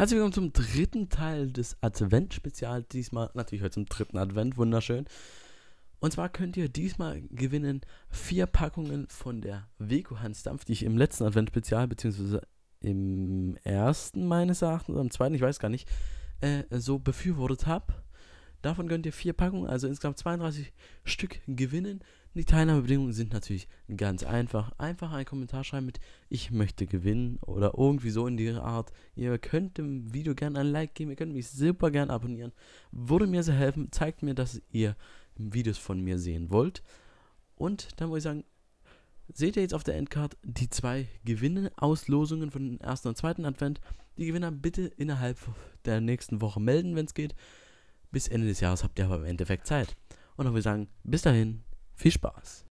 Herzlich willkommen zum dritten Teil des Advent-Spezials. Diesmal natürlich heute zum dritten Advent, wunderschön. Und zwar könnt ihr diesmal gewinnen vier Packungen von der Veko Hans Dampf, die ich im letzten Advent-Spezial, beziehungsweise im ersten meines Erachtens, oder im zweiten, ich weiß gar nicht, äh, so befürwortet habe. Davon könnt ihr vier Packungen, also insgesamt 32 Stück gewinnen. Die Teilnahmebedingungen sind natürlich ganz einfach. Einfach einen Kommentar schreiben mit Ich möchte gewinnen oder irgendwie so in dieser Art. Ihr könnt dem Video gerne ein Like geben, ihr könnt mich super gerne abonnieren. Würde mir sehr helfen, zeigt mir, dass ihr Videos von mir sehen wollt. Und dann würde ich sagen, seht ihr jetzt auf der Endcard die zwei Gewinne, Auslosungen von dem ersten und zweiten Advent. Die Gewinner bitte innerhalb der nächsten Woche melden, wenn es geht. Bis Ende des Jahres habt ihr aber im Endeffekt Zeit. Und dann würde ich sagen, bis dahin, viel Spaß.